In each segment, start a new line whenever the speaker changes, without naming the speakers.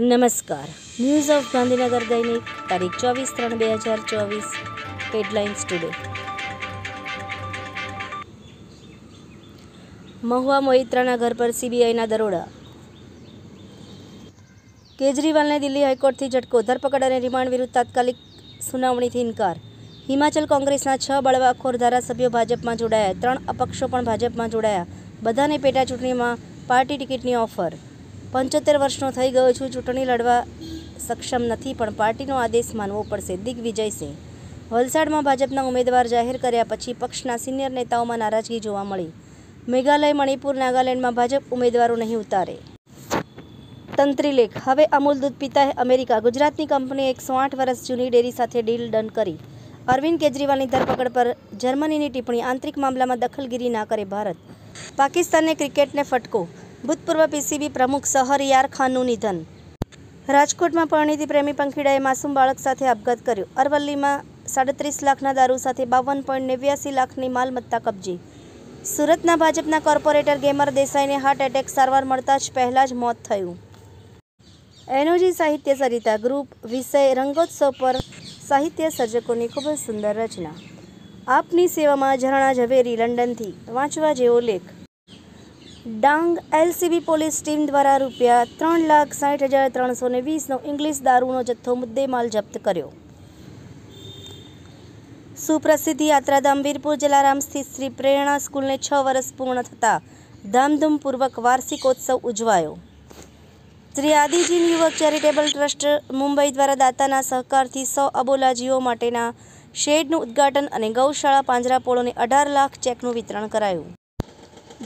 નમસ્કાર news of Gandhinagar દૈનિક તારીખ ચોવીસ ત્રણ બે હજાર ચોવીસ હેડલાઇન્સ ટુડે મહુવા મોહિત્રાના ઘર પર સીબીઆઈના દરોડા કેજરીવાલને દિલ્હી હાઈકોર્ટથી ઝટકો ધરપકડ અને રિમાન્ડ વિરુદ્ધ તાત્કાલિક સુનાવણીથી ઇનકાર હિમાચલ કોંગ્રેસના છ બળવાખોર ધારાસભ્યો ભાજપમાં જોડાયા ત્રણ અપક્ષો પણ ભાજપમાં જોડાયા બધાને પેટા ચૂંટણીમાં પાર્ટી ટિકિટની ઓફર પંચોતેર વર્ષનો થઈ ગયો છું ચૂંટણી લડવા સક્ષમ નથી પણ પાર્ટીનો આદેશ માનવો પડશે દિગ્વિજય સિંહ વલસાડમાં ભાજપના ઉમેદવાર જાહેર કર્યા પછી પક્ષના સિનિયર નેતાઓમાં નારાજગી જોવા મળી મેઘાલય મણિપુર નાગાલેન્ડમાં ભાજપ ઉમેદવારો નહીં ઉતારે તંત્રીલેખ હવે અમૂલ દૂધ પિતાએ અમેરિકા ગુજરાતની કંપની એકસો આઠ વર્ષ જૂની ડેરી સાથે ડીલ ડન કરી અરવિંદ કેજરીવાલની ધરપકડ પર જર્મનીની ટિપ્પણી આંતરિક મામલામાં દખલગીરી ના કરે ભારત પાકિસ્તાનને ક્રિકેટને ફટકો ભૂતપૂર્વ પીસીબી પ્રમુખ સહરિયાર ખાનનું નિધન રાજકોટમાં પરિણીતિ પ્રેમી પંખીડાએ માસૂમ બાળક સાથે આપઘાત કર્યો અરવલ્લીમાં સાડત્રીસ લાખના દારૂ સાથે બાવન પોઈન્ટ નેવ્યાસી લાખની માલમત્તા કબજી સુરતના ભાજપના કોર્પોરેટર ગેમર દેસાઈને હાર્ટ એટેક સારવાર મળતા જ પહેલાં જ મોત થયું એનોજી સાહિત્ય સરિતા ગ્રુપ વિષય રંગોત્સવ પર સાહિત્ય સર્જકોની ખૂબ જ સુંદર રચના આપની સેવામાં ઝરણા ઝવેરી લંડનથી વાંચવા જેવો લેખ ડાંગ એલસીબી પોલીસ ટીમ દ્વારા રૂપિયા ત્રણ લાખ સાઠ હજાર ત્રણસો ને વીસનો ઇંગ્લિશ દારૂનો જથ્થો મુદ્દેમાલ જપ્ત કર્યો સુપ્રસિદ્ધ યાત્રાધામ વીરપુર જલારામ સ્થિત શ્રી પ્રેરણા સ્કૂલને છ વર્ષ પૂર્ણ થતાં ધામધૂમપૂર્વક વાર્ષિકોત્સવ ઉજવાયો શ્રી આદિજીન યુવક ચેરિટેબલ ટ્રસ્ટ મુંબઈ દ્વારા દાતાના સહકારથી સો અબોલાજીઓ માટેના શેડનું ઉદ્ઘાટન અને ગૌશાળા પાંજરાપોળોને અઢાર લાખ ચેકનું વિતરણ કરાયું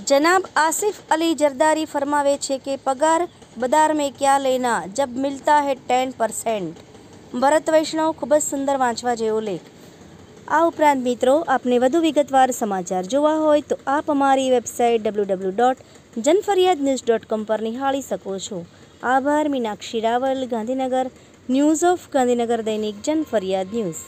જનાબ આસિફ અલી જરદારી ફરમાવે છે કે પગાર બદાર મેં ક્યાં લેના જબ મિલતા હે ટેન પરસેન્ટ ભરત વૈષ્ણવ ખૂબ જ સુંદર વાંચવા જેવો લેખ આ ઉપરાંત મિત્રો આપને વધુ વિગતવાર સમાચાર જોવા હોય તો આપ અમારી website W W dot Janfariyad news dot com પર નિહાળી શકો છો આભાર મીનાક્ષી રાવલ ગાંધીનગર ન્યૂઝ ઓફ ગાંધીનગર દૈનિક જનફરિયાદ ન્યૂઝ